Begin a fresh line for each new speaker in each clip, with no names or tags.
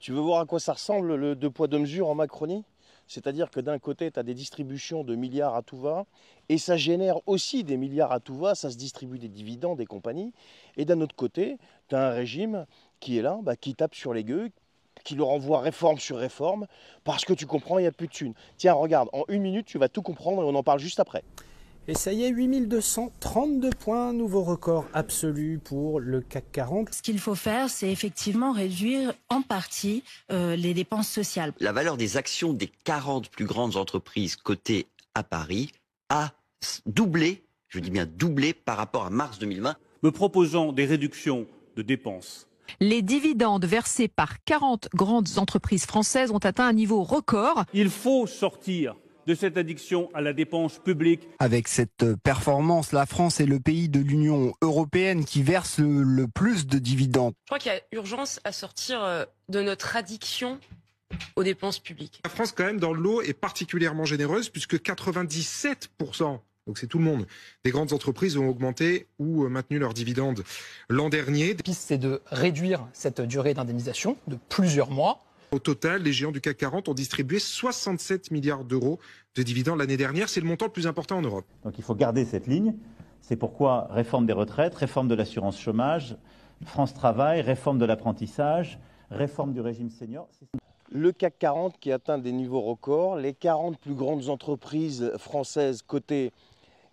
Tu veux voir à quoi ça ressemble le deux poids deux mesures en Macronie c'est-à-dire que d'un côté, tu as des distributions de milliards à tout va, et ça génère aussi des milliards à tout va, ça se distribue des dividendes des compagnies. Et d'un autre côté, tu as un régime qui est là, bah, qui tape sur les gueux, qui leur envoie réforme sur réforme, parce que tu comprends, il n'y a plus de thunes. Tiens, regarde, en une minute, tu vas tout comprendre et on en parle juste après. Et ça y est, 8232 points, nouveau record absolu pour le CAC 40. Ce qu'il faut faire, c'est effectivement réduire en partie euh, les dépenses sociales. La valeur des actions des 40 plus grandes entreprises cotées à Paris a doublé, je dis bien doublé par rapport à mars 2020. Me proposant des réductions de dépenses les dividendes versés par 40 grandes entreprises françaises ont atteint un niveau record. Il faut sortir de cette addiction à la dépense publique. Avec cette performance, la France est le pays de l'Union européenne qui verse le plus de dividendes. Je crois qu'il y a urgence à sortir euh, de notre addiction aux dépenses publiques. La France, quand même, dans l'eau, est particulièrement généreuse puisque 97%, donc c'est tout le monde, des grandes entreprises ont augmenté ou euh, maintenu leurs dividendes l'an dernier. La piste, c'est de réduire cette durée d'indemnisation de plusieurs mois au total, les géants du CAC 40 ont distribué 67 milliards d'euros de dividendes l'année dernière. C'est le montant le plus important en Europe. Donc il faut garder cette ligne. C'est pourquoi réforme des retraites, réforme de l'assurance chômage, France Travail, réforme de l'apprentissage, réforme du régime senior. Le CAC 40 qui atteint des niveaux records, les 40 plus grandes entreprises françaises cotées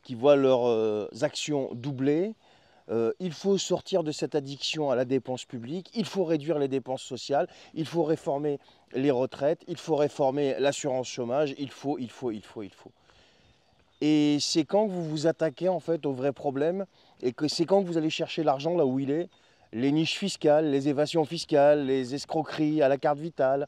qui voient leurs euh, actions doubler, euh, il faut sortir de cette addiction à la dépense publique, il faut réduire les dépenses sociales, il faut réformer les retraites, il faut réformer l'assurance chômage, il faut, il faut, il faut, il faut. Et c'est quand vous vous attaquez en fait au vrai problème et que c'est quand vous allez chercher l'argent là où il est, les niches fiscales, les évasions fiscales, les escroqueries à la carte vitale,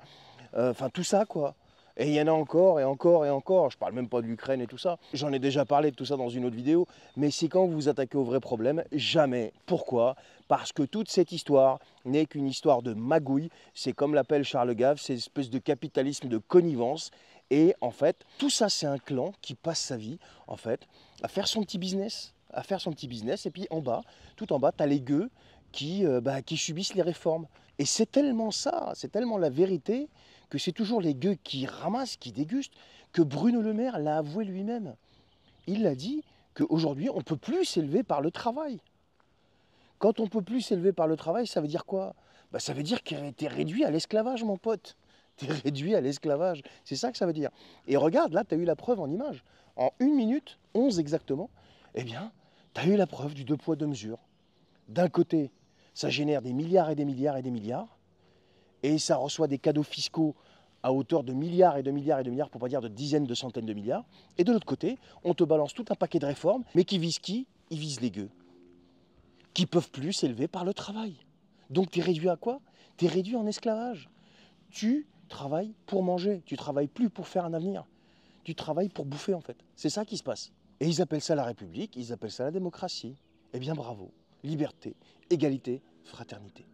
euh, enfin tout ça quoi. Et il y en a encore et encore et encore. Je parle même pas de l'Ukraine et tout ça. J'en ai déjà parlé de tout ça dans une autre vidéo. Mais c'est quand vous vous attaquez au vrai problème, jamais. Pourquoi Parce que toute cette histoire n'est qu'une histoire de magouille. C'est comme l'appelle Charles Gave, c'est une espèce de capitalisme de connivence. Et en fait, tout ça, c'est un clan qui passe sa vie, en fait, à faire son petit business. À faire son petit business. Et puis en bas, tout en bas, tu as les gueux qui, euh, bah, qui subissent les réformes. Et c'est tellement ça, c'est tellement la vérité, que c'est toujours les gueux qui ramassent, qui dégustent, que Bruno Le Maire l'a avoué lui-même. Il a dit qu'aujourd'hui, on ne peut plus s'élever par le travail. Quand on ne peut plus s'élever par le travail, ça veut dire quoi bah, Ça veut dire que tu es réduit à l'esclavage, mon pote. Tu es réduit à l'esclavage. C'est ça que ça veut dire. Et regarde, là, tu as eu la preuve en image. En une minute, onze exactement, eh bien, tu as eu la preuve du deux poids, deux mesures. D'un côté, ça génère des milliards et des milliards et des milliards, et ça reçoit des cadeaux fiscaux à hauteur de milliards et de milliards et de milliards, pour pas dire de dizaines de centaines de milliards. Et de l'autre côté, on te balance tout un paquet de réformes, mais qui visent qui Ils visent les gueux, qui peuvent plus s'élever par le travail. Donc tu es réduit à quoi Tu es réduit en esclavage. Tu travailles pour manger, tu travailles plus pour faire un avenir. Tu travailles pour bouffer en fait. C'est ça qui se passe. Et ils appellent ça la République, ils appellent ça la démocratie. Eh bien bravo liberté, égalité, fraternité.